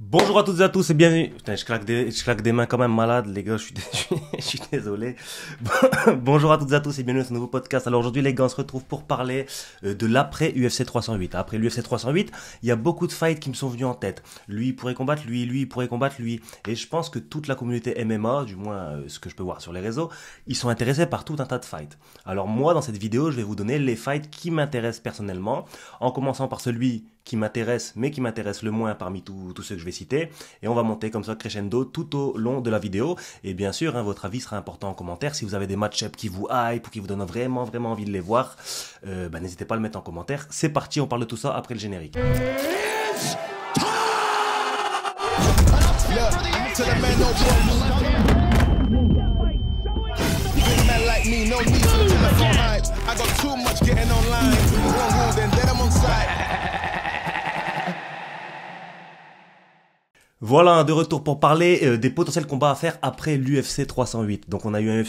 Bonjour à toutes et à tous et bienvenue. Putain, je claque des, je claque des mains quand même malade, les gars. Je suis, suis désolé. Bonjour à toutes et à tous et bienvenue à ce nouveau podcast. Alors aujourd'hui, les gars, on se retrouve pour parler euh, de l'après UFC 308. Après l'UFC 308, il y a beaucoup de fights qui me sont venus en tête. Lui pourrait combattre lui, lui pourrait combattre lui. Et je pense que toute la communauté MMA, du moins euh, ce que je peux voir sur les réseaux, ils sont intéressés par tout un tas de fights. Alors moi, dans cette vidéo, je vais vous donner les fights qui m'intéressent personnellement, en commençant par celui qui m'intéresse, mais qui m'intéresse le moins parmi tous ceux que je vais citer. Et on va monter comme ça crescendo tout au long de la vidéo. Et bien sûr, hein, votre avis sera important en commentaire. Si vous avez des match-ups qui vous hype ou qui vous donnent vraiment, vraiment envie de les voir, euh, bah, n'hésitez pas à le mettre en commentaire. C'est parti, on parle de tout ça après le générique. Voilà, de retour pour parler euh, des potentiels combats à faire après l'UFC 308. Donc on a eu un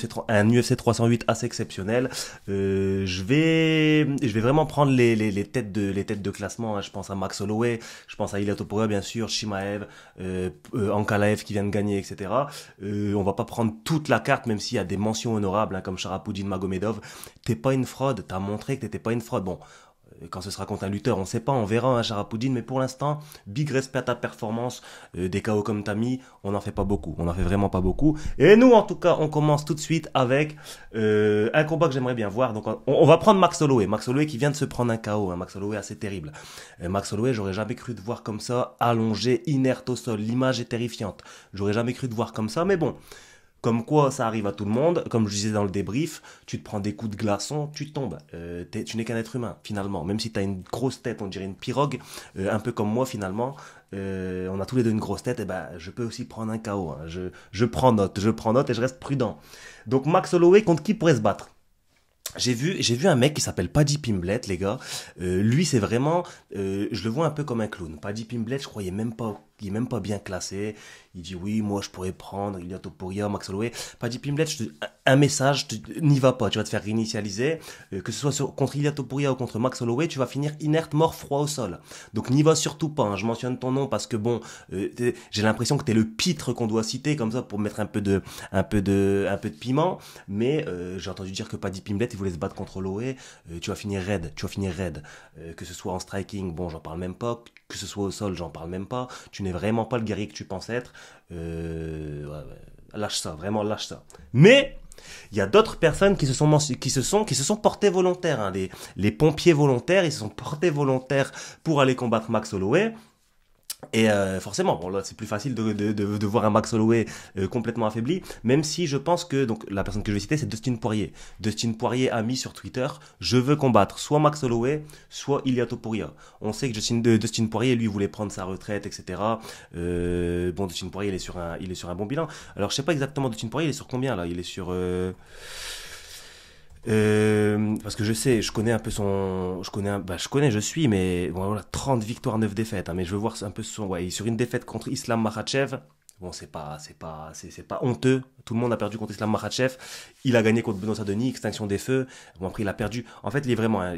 UFC, 308 assez exceptionnel. Euh, je vais je vais vraiment prendre les, les, têtes de les têtes de classement. Hein. Je pense à Max Holloway, je pense à Ilia bien sûr, Shimaev, euh, euh, Ankalaev qui vient de gagner, etc. on va pas prendre toute la carte, même s'il y a des mentions honorables hein, comme Sharapuddin Magomedov. T'es pas une fraude, t'as montré que t'étais pas une fraude. Bon, quand ce sera contre un lutteur, on ne sait pas, on verra un hein, Charapoudine, mais pour l'instant, big respect à ta performance, euh, des KO comme Tami, on n'en fait pas beaucoup, on n'en fait vraiment pas beaucoup. Et nous, en tout cas, on commence tout de suite avec euh, un combat que j'aimerais bien voir. Donc, on, va prendre Max Holloway, Max Holloway qui vient de se prendre un KO, hein. Max Holloway assez terrible. Euh, Max Holloway, j'aurais jamais cru de voir comme ça, allongé, inerte au sol, l'image est terrifiante. J'aurais jamais cru de voir comme ça, mais bon. Comme quoi, ça arrive à tout le monde. Comme je disais dans le débrief, tu te prends des coups de glaçon, tu tombes. Euh, tu n'es qu'un être humain, finalement. Même si tu as une grosse tête, on dirait une pirogue, euh, un peu comme moi, finalement. Euh, on a tous les deux une grosse tête, et ben, je peux aussi prendre un KO. Hein. Je, prends note, je prends note et je reste prudent. Donc, Max Holloway, contre qui pourrait se battre j'ai vu, j'ai vu un mec qui s'appelle Paddy Pimblett, les gars. lui, c'est vraiment, je le vois un peu comme un clown. Paddy Pimblett, je croyais même pas il est même pas bien classé. Il dit oui, moi je pourrais prendre Ilya Topuria, Max Holloway. Paddy Pimblett, un message, n'y va pas, tu vas te faire réinitialiser. Euh, que ce soit contre Ilya ou contre Max Holloway, tu vas finir inerte, mort, froid au sol. Donc n'y va surtout pas. Hein. Je mentionne ton nom parce que bon, euh, j'ai l'impression que t'es le pitre qu'on doit citer comme ça pour mettre un peu de, un peu de, un peu de piment. Mais euh, j'ai entendu dire que Paddy Pimblett, il voulait se battre contre Holloway. tu vas finir raide, tu vas finir raide. que ce soit en striking, bon, j'en parle même pas. Que ce soit au sol, j'en parle même pas. Tu vraiment pas le guerrier que tu penses être. Euh, lâche ça, vraiment lâche ça. Mais il y a d'autres personnes qui se sont qui se sont qui se sont portées volontaires. Les, hein. les pompiers volontaires, ils se sont portés volontaires pour aller combattre Max Holloway. Et euh, forcément, bon là c'est plus facile de, de, de, voir un Max Holloway euh, complètement affaibli, même si je pense que donc la personne que je vais citer c'est Dustin Poirier. Dustin Poirier a mis sur Twitter "Je veux combattre soit Max Holloway, soit Ilia Topuria". On sait que euh, Dustin Poirier lui voulait prendre sa retraite, etc. bon Dustin Poirier il est sur un il est sur un bon bilan. Alors je sais pas exactement Dustin Poirier il est sur combien là Il est sur euh, parce que je sais, je connais un peu son. Je connais, bah, je connais, je suis, mais voilà, 30 victoires, 9 défaites. Hein, mais je veux voir un peu son. Ouais, sur une défaite contre Islam Makhachev, bon, c'est pas, c'est pas, c'est, pas honteux. Tout le monde a perdu contre Islam Makhachev. Il a gagné contre Benoît Denis, Extinction des Feux. Bon, après, il a perdu. En fait, il est vraiment. Hein,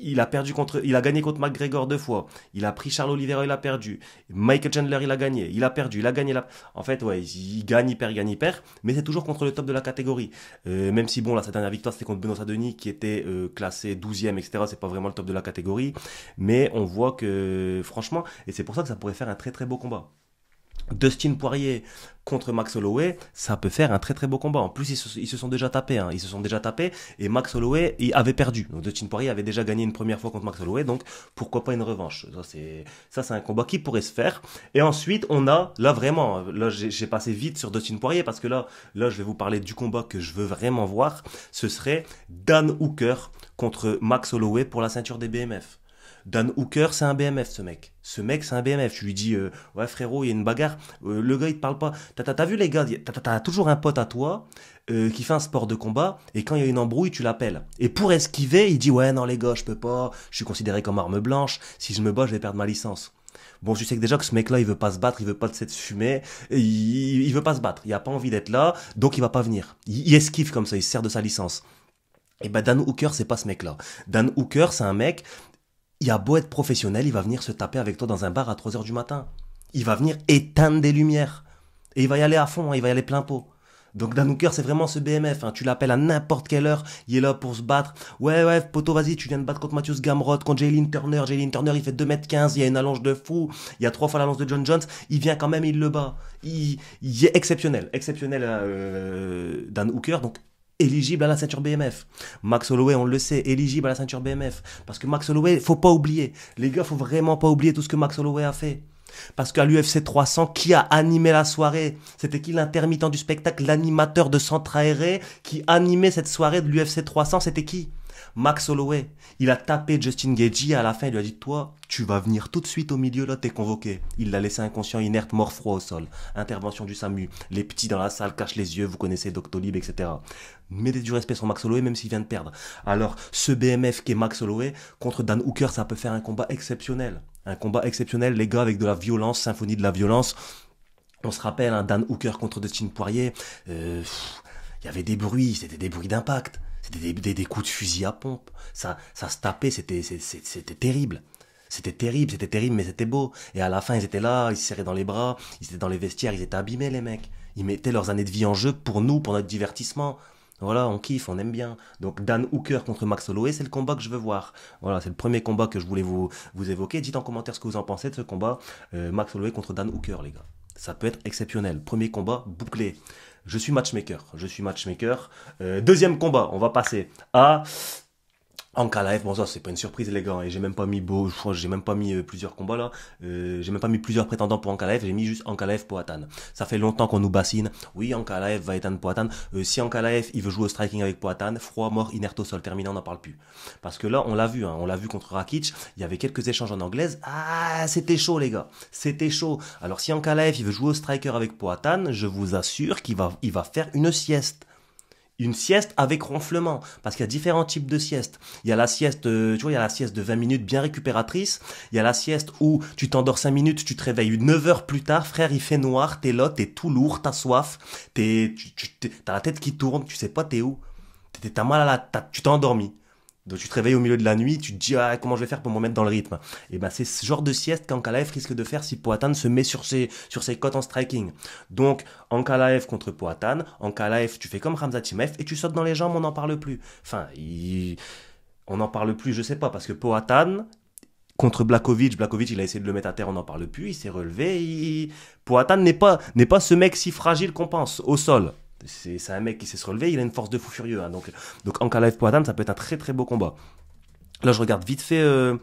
il a perdu contre, il a gagné contre McGregor deux fois. Il a pris Charles Oliveira, il a perdu. Michael Chandler, il a gagné. Il a perdu, il a gagné. En fait, ouais, il gagne, il perd, il gagne, il perd. Mais c'est toujours contre le top de la catégorie. Euh, même si, bon, là, sa dernière victoire, c'était contre Benoît Denis qui était euh, classé 12 ème etc. C'est pas vraiment le top de la catégorie. Mais on voit que, franchement, et c'est pour ça que ça pourrait faire un très très beau combat. Dustin Poirier contre Max Holloway, ça peut faire un très très beau combat. En plus, ils se, sont déjà tapés, hein. ils se sont déjà tapés, et Max Holloway il avait perdu. Dustin Poirier avait déjà gagné une première fois contre Max Holloway, donc pourquoi pas une revanche Ça c'est ça c'est un combat qui pourrait se faire. Et ensuite, on a là vraiment, là j'ai passé vite sur Dustin Poirier parce que là là je vais vous parler du combat que je veux vraiment voir. Ce serait Dan Hooker contre Max Holloway pour la ceinture des BMF. Dan Hooker, c'est un BMF, ce mec. Ce mec, c'est un BMF. Tu lui dis, euh, ouais, frérot, il y a une bagarre. Euh, le gars, il te parle pas. T'as vu, les gars, t'as toujours un pote à toi euh, qui fait un sport de combat. Et quand il y a une embrouille, tu l'appelles. Et pour esquiver, il dit, ouais, non, les gars, je peux pas. Je suis considéré comme arme blanche. Si je me bats, je vais perdre ma licence. Bon, je sais que déjà que ce mec-là, il veut pas se battre, il veut pas de cette fumée, il, veut pas se battre, il a pas envie d'être là, donc il va pas venir. Il, esquive comme ça, il sert de sa licence. Et ben Dan Hooker, c'est pas ce mec-là. Dan Hooker, c'est un mec, il a beau être professionnel, il va venir se taper avec toi dans un bar à 3h du matin. Il va venir éteindre des lumières. Et il va y aller à fond, hein, il va y aller plein pot. Donc Dan Hooker, c'est vraiment ce BMF. Hein. Tu l'appelles à n'importe quelle heure, il est là pour se battre. Ouais, ouais, poteau, vas-y, tu viens de battre contre Matthews Gamrod, contre Jalen Turner. Jalen Turner, il fait 2m15, il y a une allonge de fou. Il y a trois fois l'allonge de John Jones. Il vient quand même, il le bat. Il, est exceptionnel. Exceptionnel euh, Dan Hooker. Donc éligible à la ceinture BMF. Max Holloway, on le sait, éligible à la ceinture BMF. Parce que Max Holloway, faut pas oublier. Les gars, faut vraiment pas oublier tout ce que Max Holloway a fait. Parce qu'à l'UFC 300, qui a animé la soirée C'était qui l'intermittent du spectacle, l'animateur de Centre Aéré qui animait cette soirée de l'UFC 300 C'était qui Max Holloway, il a tapé Justin Gaethje à la fin, il lui a dit toi, tu vas venir tout de suite au milieu là, t'es convoqué. Il l'a laissé inconscient, inerte, mort froid au sol. Intervention du SAMU, les petits dans la salle cachent les yeux, vous connaissez Doctolib, etc. Mettez du respect sur Max Holloway même s'il vient de perdre. Alors ce BMF qui est Max Holloway contre Dan Hooker, ça peut faire un combat exceptionnel. Un combat exceptionnel, les gars, avec de la violence, symphonie de la violence. On se rappelle, un hein, Dan Hooker contre Dustin Poirier. Euh, il y avait des bruits, c'était des bruits d'impact. C'était des, coups de fusil à pompe. Ça, ça se tapait, c'était terrible. C'était terrible, c'était terrible, mais c'était beau. Et à la fin, ils étaient là, ils se serraient dans les bras, ils étaient dans les vestiaires, ils étaient abîmés, les mecs. Ils mettaient leurs années de vie en jeu pour nous, pour notre divertissement. Voilà, on kiffe, on aime bien. Donc Dan Hooker contre Max Holloway, c'est le combat que je veux voir. Voilà, c'est le premier combat que je voulais vous, vous évoquer. Dites en commentaire ce que vous en pensez de ce combat euh, Max Holloway contre Dan Hooker, les gars. Ça peut être exceptionnel. Premier combat bouclé. Je suis matchmaker. Je suis matchmaker. Euh, deuxième combat, on va passer à en bon ça c'est pas une surprise les gars, et hein. j'ai même pas mis beau, je j'ai même pas mis euh, plusieurs combats là, euh, j'ai même pas mis plusieurs prétendants pour en j'ai mis juste Ankalaev, pour Poatan. Ça fait longtemps qu'on nous bassine, oui en vaetan va Poatan, euh, si en il veut jouer au striking avec Poatan, froid, mort, inerte, au sol, terminé, on n'en parle plus. Parce que là on l'a vu, hein, on l'a vu contre Rakic, il y avait quelques échanges en anglaise, ah c'était chaud les gars, c'était chaud. Alors si en il veut jouer au striker avec Poatan, je vous assure qu'il va, il va faire une sieste une sieste avec ronflement parce qu'il y a différents types de siestes. Il y a la sieste, euh, tu vois, il y a la sieste de 20 minutes bien récupératrice, il y a la sieste où tu t'endors 5 minutes, tu te réveilles 9 heures plus tard, frère, il fait noir, t'es là, t'es tout lourd, t'as soif, t'es tu, t'as la tête qui tourne, tu sais pas t'es où. T'as mal à la tête, tu t'es endormi. Donc tu te réveilles au milieu de la nuit, tu te dis ah, comment je vais faire pour me mettre dans le rythme. Et eh ben c'est ce genre de sieste qu'Ankalaev risque de faire si Poatan se met sur ses sur ses côtes en striking. Donc Ankalaev contre Poatan, Ankalaev tu fais comme Ramzatimev et tu sautes dans les jambes, on n'en parle plus. Enfin, on n'en parle plus, je sais pas parce que Poatan contre Blakovic, Blakovic il a essayé de le mettre à terre, on n'en parle plus, il s'est relevé. Il... Poatan n'est pas n'est pas ce mec si fragile qu'on pense au sol c'est un mec qui s'est relevé. il a une force de fou furieux. Hein, donc, donc Anka pour Adam, ça peut être un très très beau combat. Là, je regarde vite fait. Euh,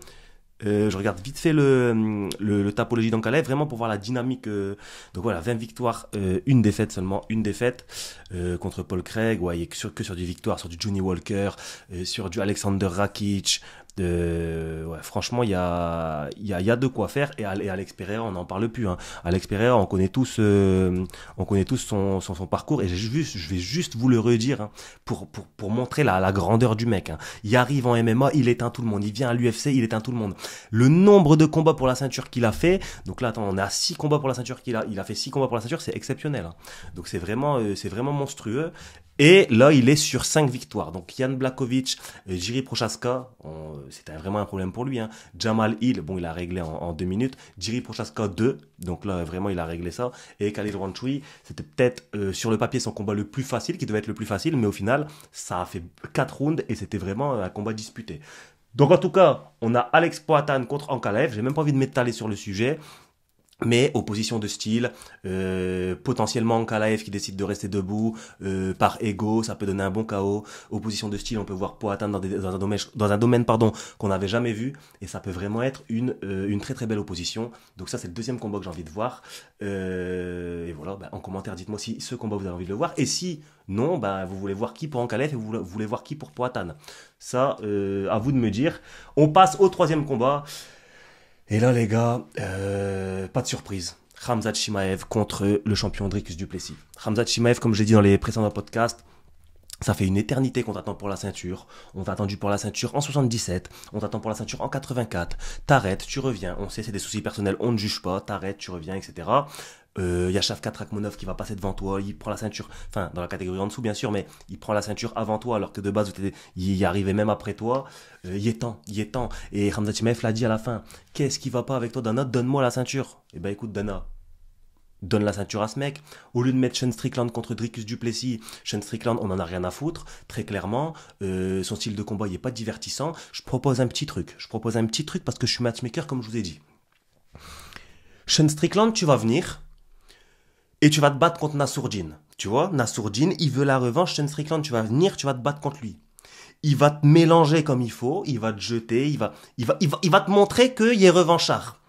euh, je regarde vite fait le, le, le tapologie vraiment pour voir la dynamique. Euh, donc voilà, 20 victoires, une défaite seulement, une défaite contre Paul Craig, ouais, que sur, que sur du victoire, sur du Johnny Walker, sur du Alexander Rakic, franchement, il y a, y, y a de quoi faire. Et, à à on n'en parle plus. Hein. À on connaît tous, euh, on connaît tous son, son, parcours. Et juste, je vais juste vous le redire hein, pour, pour, pour montrer la, la grandeur du mec. Hein. Il arrive en MMA, il éteint tout le monde. Il vient à l'UFC, il éteint tout le monde. Le nombre de combats pour la ceinture qu'il a fait. Donc là, attends, on a six combats pour la ceinture qu'il a. Il a fait 6 combats pour la ceinture, c'est exceptionnel. Hein. Donc c'est vraiment, euh, c'est vraiment monstrueux. Et là, il est sur 5 victoires. Donc Jan Blakovic, Jiri Prochaska, c'était vraiment un problème pour lui. Hein. Jamal Hill, bon, il a réglé en 2 minutes. Jiri Prochaska 2, donc là, vraiment, il a réglé ça. Et Khalil Ranchoui, c'était peut-être euh, sur le papier son combat le plus facile, qui devait être le plus facile, mais au final, ça a fait 4 rounds et c'était vraiment un combat disputé. Donc en tout cas, on a Alex Poatan contre Ankalev. J'ai même pas envie de m'étaler sur le sujet mais opposition de style, euh, potentiellement Kalaev qui décide de rester debout, euh, par ego, ça peut donner un bon chaos. Opposition de style, on peut voir Poatan dans, un domaine, pardon, qu'on n'avait jamais vu, et ça peut vraiment être euh, une, très très belle opposition. Donc ça c'est le deuxième combat que j'ai envie de voir. et voilà, bah, en commentaire dites-moi si ce combat vous avez envie de le voir, et si non, bah, vous voulez voir qui pour Ankalev et vous voulez voir qui pour Poatan. Ça, à vous de me dire. On passe au troisième combat. Et là, les gars, euh, pas de surprise. Khamzat Chimaev contre le champion Drix Duplessis. Khamzat Chimaev comme j'ai dit dans les précédents podcasts, ça fait une éternité qu'on t'attend pour la ceinture. On t'a attendu pour la ceinture en 77, on t'attend pour la ceinture en 84. T'arrêtes, tu reviens. On sait, c'est des soucis personnels, on ne juge pas. T'arrêtes, tu reviens, etc euh, y qui va passer devant toi, il prend la ceinture, enfin dans la catégorie en dessous bien sûr, mais il prend la ceinture avant toi alors que de base il y arrivait même après toi, euh, il est temps, il est temps. Et Hamza l'a dit à la fin, qu'est-ce qui va pas avec toi Dana Donne-moi la ceinture. Et eh ben écoute Dana, donne la ceinture à ce mec. Au lieu de mettre Sean Strickland contre Dricus Duplessis, Sean Strickland, on en a rien à foutre, très clairement. Euh, son style de combat, il est pas divertissant. Je propose un petit truc. Je propose un petit truc parce que je suis matchmaker, comme je vous ai dit. Sean Strickland, tu vas venir et tu vas te battre contre Nasourdine. Tu vois, Nasourdine, il veut la revanche, Sean Strickland, tu vas venir, tu vas te battre contre lui. Il va te mélanger comme il faut, il va te jeter, il va, il va, il va, te montrer qu'il est revanchard.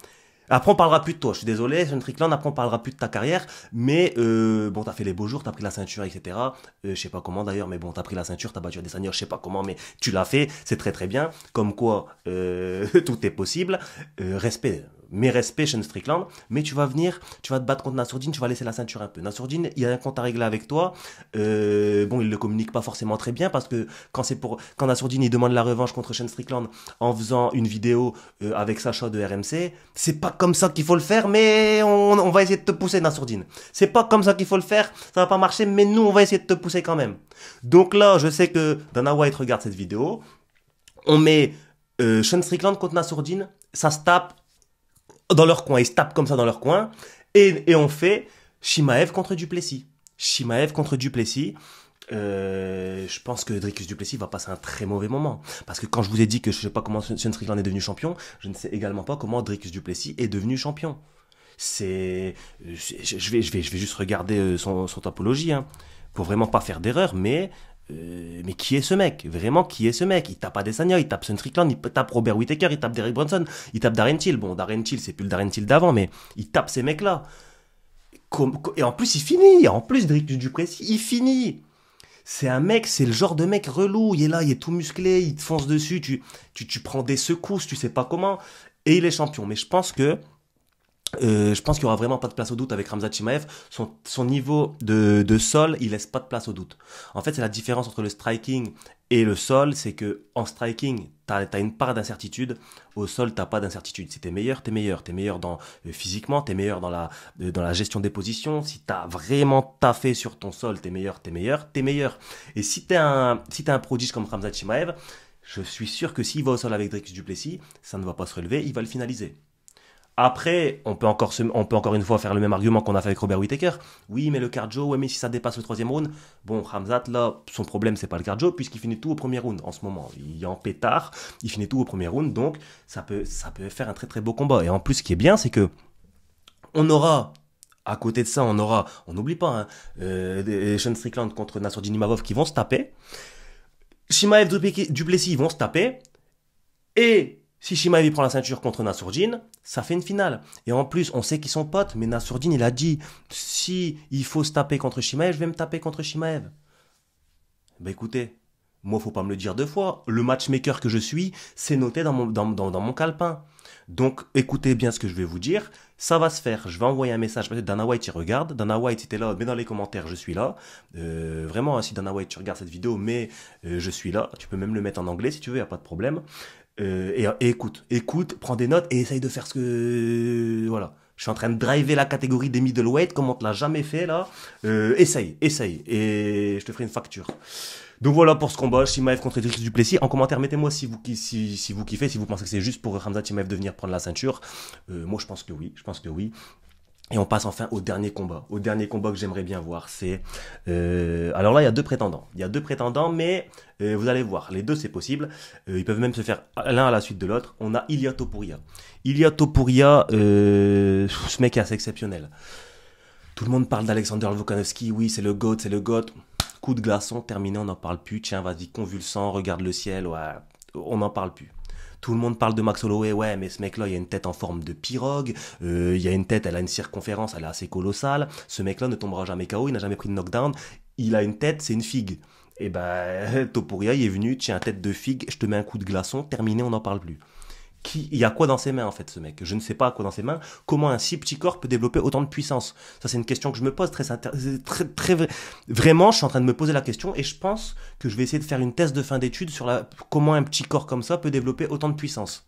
Après, on parlera plus de toi. Je suis désolé, Sean Strickland. Après, on parlera plus de ta carrière. Mais euh, bon, t'as fait les beaux jours, t'as pris la ceinture, etc. Je euh, je sais pas comment d'ailleurs, mais bon, as pris la ceinture, t'as battu seigneurs, je sais pas comment, mais tu l'as fait. C'est très très bien. Comme quoi, euh, tout est possible. Euh, respect mes respects Shane Strickland, mais tu vas venir, tu vas te battre contre Nasourdine, tu vas laisser la ceinture un peu. Nasourdine, il y a un compte à régler avec toi. Euh, bon, il le communique pas forcément très bien parce que quand c'est pour quand il demande la revanche contre Shane Strickland en faisant une vidéo euh, avec Sacha de RMC, c'est pas comme ça qu'il faut le faire, mais on, va essayer de te pousser sourdine C'est pas comme ça qu'il faut le faire, ça va pas marcher, mais nous on va essayer de te pousser quand même. Donc là, je sais que Dana White regarde cette vidéo. On met euh, Sean Strickland contre Nasourdine, ça se tape, dans leur coin, ils se tapent comme ça dans leur coin, et, et on fait Shimaev contre Duplessis. Shimaev contre Duplessis. Euh, je pense que Dricus Duplessis va passer un très mauvais moment. Parce que quand je vous ai dit que je ne sais pas comment Sean Strickland est devenu champion, je ne sais également pas comment Dricus Duplessis est devenu champion. C'est, je vais, je vais, je vais juste regarder euh, son, son topologie, hein, pour vraiment pas faire d'erreur, mais euh, mais qui est ce mec Vraiment, qui est ce mec Il tape Adesanya, il tape Sun il tape Robert Whittaker, il tape Derek Brunson, il tape Darren Till. Bon, Darren Till, c'est plus le Darren Till d'avant, mais il tape ces mecs-là. Et en plus, il finit. En plus, Derek Dupré, il finit. C'est un mec, c'est le genre de mec relou. Il est là, il est tout musclé, il te fonce dessus, tu, tu, tu prends des secousses, tu sais pas comment. Et il est champion. Mais je pense que euh, je pense qu'il y aura vraiment pas de place au doute avec Ramzat Chimaev. Son, niveau de, sol, il laisse pas de place au doute. En fait, c'est la différence entre le striking et le sol, c'est que en striking, tu as, une part d'incertitude. Au sol, t'as pas d'incertitude. Si es meilleur, tu es meilleur. Tu es meilleur dans euh, physiquement, t'es meilleur dans la euh, dans la gestion des positions. Si tu as vraiment taffé sur ton sol, tu es meilleur, tu es meilleur, tu es meilleur. Et si t'es un si un prodige comme Ramzat Chimaev, je suis sûr que s'il va au sol avec Drix Duplessis, ça ne va pas se relever, il va le finaliser. Après, on peut, encore on peut encore une fois faire le même argument qu'on a fait avec Robert Whitaker. Oui, mais le cardio, ouais, mais si ça dépasse le troisième round, bon, Hamzat, là, son problème, c'est pas le cardio, puisqu'il finit tout au premier round en ce moment. Il est en pétard, il finit tout au premier round, donc ça peut, ça peut faire un très très beau combat. Et en plus, ce qui est bien, c'est que on aura à côté de ça, on aura, on n'oublie pas, hein, euh, Sean Strickland contre Nasser Dinimavov qui vont se taper. Shimaev Duplessis, ils vont se taper. Et si Shimaev prend la ceinture contre Nassourdine, ça fait une finale. Et en plus, on sait qu'ils sont potes, mais Nassourdine, il a dit si il faut se taper contre Shimaev, je vais me taper contre Shimaev. Ben écoutez, moi, faut pas me le dire deux fois. Le matchmaker que je suis, c'est noté dans mon, dans, mon calepin. Donc, écoutez bien ce que je vais vous dire. Ça va se faire. Je vais envoyer un message. parce que Dana White, il regarde. Dana White, si t'es là, mets dans les commentaires, je suis là. Euh, vraiment, hein, si Dana White, tu regardes cette vidéo, mais euh, je suis là. Tu peux même le mettre en anglais si tu veux, y a pas de problème. Euh, et, écoute, écoute, prends des notes et essaye de faire ce que voilà. Je suis en train de driver la catégorie des middleweight comme on te l'a jamais fait là. Euh, essaye, essaye et je te ferai une facture. Donc voilà pour ce combat, Shimaev contre du Duplessis. En commentaire, mettez-moi si vous, si, si vous kiffez, si vous pensez que c'est juste pour Hamza Shimaev de venir prendre la ceinture. Euh, moi, je pense que oui, je pense que oui. Et on passe enfin au dernier combat. Au dernier combat que j'aimerais bien voir, c'est... Euh, alors là, il y a deux prétendants. Il y a deux prétendants, mais euh, vous allez voir, les deux, c'est possible. Euh, ils peuvent même se faire l'un à la suite de l'autre. On a Ilya Topuria. Ilya Topuria, ce mec est assez exceptionnel. Tout le monde parle d'Alexander Volkanovski. Oui, c'est le GOAT, c'est le GOAT. Coup de glaçon, terminé, on n'en parle plus. Tiens, vas-y, convulsant, regarde le ciel. Ouais, on n'en parle plus. Tout le monde parle de Max Holloway, ouais, mais ce mec-là, il a une tête en forme de pirogue, euh, il y a une tête, elle a une circonférence, elle est assez colossale. Ce mec-là ne tombera jamais KO, il n'a jamais pris de knockdown. Il a une tête, c'est une figue. Et eh ben, Topuria, il est venu, tiens, tête de figue, je te mets un coup de glaçon, terminé, on n'en parle plus il y a quoi dans ses mains en fait ce mec Je ne sais pas à quoi dans ses mains. Comment un si petit corps peut développer autant de puissance Ça c'est une question que je me pose très, très, vraiment. Je suis en train de me poser la question et je pense que je vais essayer de faire une thèse de fin d'étude sur comment un petit corps comme ça peut développer autant de puissance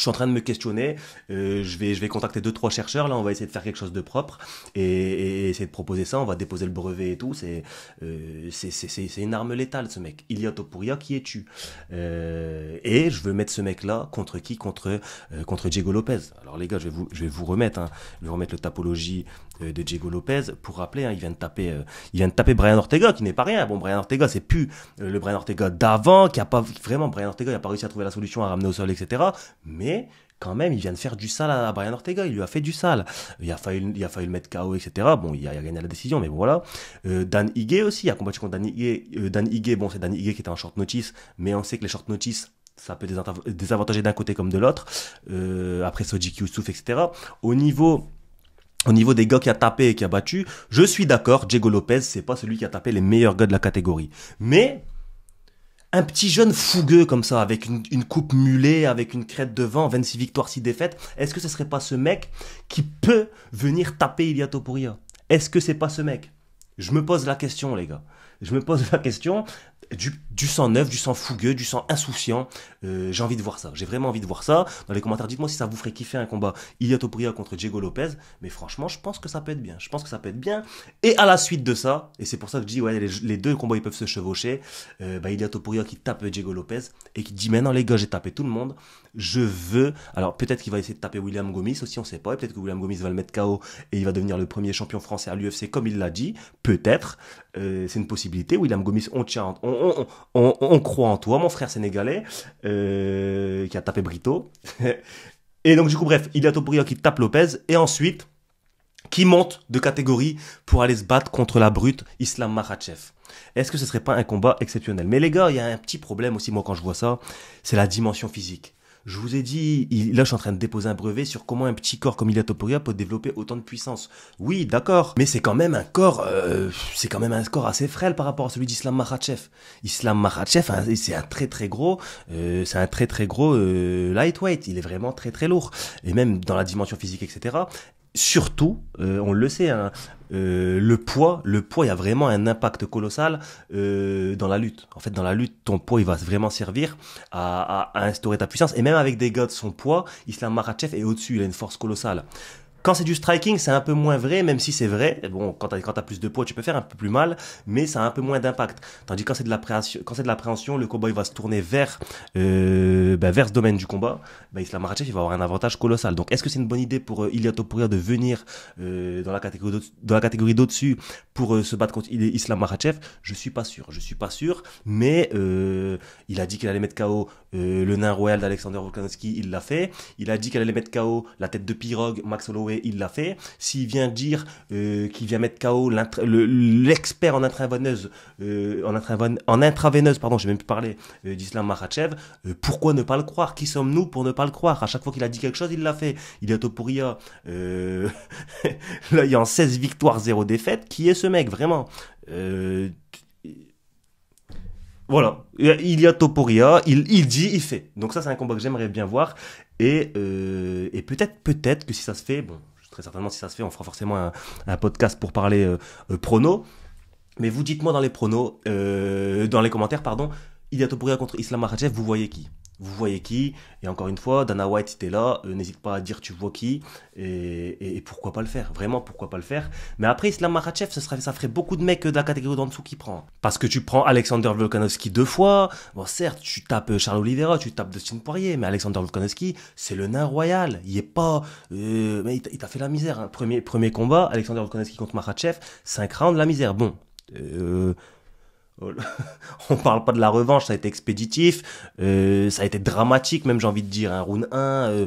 je suis en train de me questionner. Euh, je, vais, je vais contacter deux, trois chercheurs. Là, on va essayer de faire quelque chose de propre et, et, essayer de proposer ça. On va déposer le brevet et tout. C'est euh, c'est une arme létale, ce mec. Il y a Topuria, qui est tu euh, Et je veux mettre ce mec-là contre qui Contre euh, contre Diego Lopez. Alors, les gars, je vais vous, je vais vous remettre. Hein. Je vais vous remettre le topologie... Euh, de Diego Lopez. Pour rappeler, hein, il vient de taper, euh, il vient taper Brian Ortega, qui n'est pas rien. Bon, Brian Ortega, c'est plus euh, le Brian Ortega d'avant, qui a pas vraiment Brian Ortega, il a pas réussi à trouver la solution à ramener au sol, etc. Mais quand même, il vient de faire du sale à Brian Ortega, il lui a fait du sale. Il a failli, il a le mettre KO, etc. Bon, il a, gagné la décision, mais voilà. Dan Higuet aussi, il a combattu contre Dan Higuet. Dan Higuet, bon, c'est Dan Higuet qui était en short notice, mais on sait que les short notices ça peut désavantager d'un côté comme de l'autre. après Soji Yusuf, etc. Au niveau au niveau des gars qui a tapé et qui a battu, je suis d'accord, Diego Lopez, c'est pas celui qui a tapé les meilleurs gars de la catégorie. Mais un petit jeune fougueux comme ça, avec une, coupe mulée, avec une crête devant, 26 victoires, 6 défaites, est-ce que ce serait pas ce mec qui peut venir taper Iliato Puria Est-ce que c'est pas ce mec Je me pose la question, les gars. Je me pose la question du, du, sang neuf, du sang fougueux, du sang insouciant. Euh, j'ai envie de voir ça. J'ai vraiment envie de voir ça. Dans les commentaires, dites-moi si ça vous ferait kiffer un combat ilia Topuria contre Diego Lopez. Mais franchement, je pense que ça peut être bien. Je pense que ça peut être bien. Et à la suite de ça, et c'est pour ça que je dis, ouais, les, deux combats, ils peuvent se chevaucher. Euh, bah, ilia Topuria qui tape Diego Lopez et qui dit, maintenant les gars, j'ai tapé tout le monde. Je veux... Alors peut-être qu'il va essayer de taper William Gomis aussi, on sait pas. Peut-être que William Gomis va le mettre KO et il va devenir le premier champion français à l'UFC comme il l'a dit. Peut-être. Euh, c'est une possibilité. William Gomis, on tient on, croit en toi, mon frère sénégalais, euh, qui a tapé Brito. et donc, du coup, bref, il y a Topuria qui tape Lopez, et ensuite, qui monte de catégorie pour aller se battre contre la brute Islam Makhachev. Est-ce que ce serait pas un combat exceptionnel Mais les gars, il y a un petit problème aussi, moi, quand je vois ça, c'est la dimension physique. Je vous ai dit, il, là, je suis en train de déposer un brevet sur comment un petit corps comme toporia peut développer autant de puissance. Oui, d'accord, mais c'est quand même un corps, euh, c'est quand même un corps assez frêle par rapport à celui d'Islam Makhachev. Islam Makhachev, hein, c'est un très très gros, euh, c'est un très très gros euh, lightweight. Il est vraiment très très lourd, et même dans la dimension physique, etc surtout, euh, on le sait, hein, euh, le poids, le poids, il y a vraiment un impact colossal euh, dans la lutte. En fait, dans la lutte, ton poids, il va vraiment servir à, à instaurer ta puissance. Et même avec des gars de son poids, Islam Marachev est au-dessus, il a une force colossale. Quand c'est du striking, c'est un peu moins vrai, même si c'est vrai. Bon, quand t'as, as plus de poids, tu peux faire un peu plus mal, mais ça a un peu moins d'impact. Tandis que quand c'est de l'appréhension, quand c'est de le cowboy va se tourner vers, euh, bah, vers ce domaine du combat. Ben, Islam Makhachev, il va avoir un avantage colossal. Donc, est-ce que c'est une bonne idée pour euh, Ilia de venir euh, dans la catégorie la catégorie d'au-dessus pour euh, se battre contre Islam Makhachev Je suis pas sûr. Je suis pas sûr, mais il a dit qu'il allait mettre KO le nain royal d'Alexander Volkanovski, il l'a fait. Il a dit qu'il allait mettre KO la tête de pirogue Max Holloway il l'a fait. S'il vient dire euh, qu'il vient mettre KO l'expert en intraveineuse, euh, en, intraveineuse, en pardon, j'ai même plus parlé euh, d'Islam Makhachev, pourquoi ne pas le croire Qui sommes-nous pour ne pas le croire À chaque fois qu'il a dit quelque chose, il l'a fait. Il est au Topuria, là, y en 16 victoires, 0 défaites Qui est ce mec, vraiment voilà, il y a Toporia, il, il dit, il fait. Donc ça, c'est un combat que j'aimerais bien voir. Et, euh, et peut-être, peut-être que si ça se fait, bon, très certainement si ça se fait, on fera forcément un, podcast pour parler euh, euh, pronos. Mais vous dites-moi dans les pronos, euh, dans les commentaires, pardon, il y a Toporia contre Islam Makhachev, vous voyez qui vous voyez qui. Et encore une fois, Dana White, était là, euh, n'hésite pas à dire tu vois qui. Et, pourquoi pas le faire Vraiment, pourquoi pas le faire Mais après, Islam Makhachev, ça, serait, ça ferait beaucoup de mecs de la catégorie d'en dessous qui prend. Parce que tu prends Alexander Volkanovski deux fois. Bon, certes, tu tapes euh, Charles Oliveira, tu tapes Dustin Poirier, mais Alexander Volkanovski, c'est le nain royal. Il est pas. Euh, mais il t'a fait la misère. Hein. Premier, premier combat, Alexander Volkanovski contre Makhachev, 5 rounds, la misère. Bon. Euh, euh, on parle pas de la revanche, ça a été expéditif, euh, ça a été dramatique même j'ai envie de dire, hein, un round euh,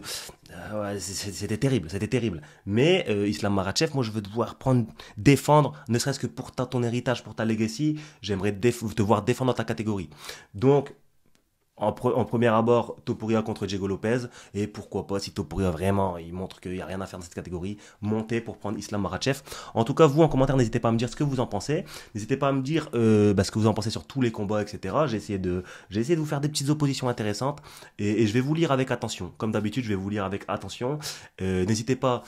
1, c'était terrible, c'était terrible. Mais Islam Marachev, moi je veux te voir prendre, défendre, ne serait-ce que pour ta, ton héritage, pour ta legacy, j'aimerais te voir défendre dans ta catégorie. Donc en, premier abord, Topuria contre Diego Lopez. Et pourquoi pas, si Topuria vraiment, il montre qu'il n'y a rien à faire dans cette catégorie, monter pour prendre Islam Marachev. En tout cas, vous, en commentaire, n'hésitez pas à me dire ce que vous en pensez. N'hésitez pas à me dire parce euh, bah, ce que vous en pensez sur tous les combats, etc. J'ai essayé, de, de vous faire des petites oppositions intéressantes. Et, je vais vous lire avec attention. Comme d'habitude, je vais vous lire avec attention. Euh, n'hésitez pas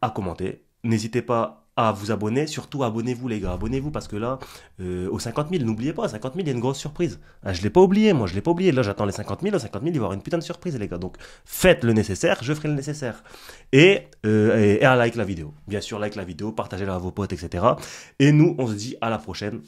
à commenter. N'hésitez pas à vous abonner. Surtout, abonnez-vous, les gars. Abonnez-vous parce que là, euh, aux 50 000, n'oubliez pas, 50 000, il y a une grosse surprise. je ah, je l'ai pas oublié, moi, je l'ai pas oublié. Là, j'attends les 50 000. Aux 50 000, il va y avoir une putain de surprise, les gars. Donc, faites le nécessaire, je ferai le nécessaire. Et, à euh, ah, like la vidéo. Bien sûr, like la vidéo, partagez-la à vos potes, etc. Et nous, on se dit à la prochaine.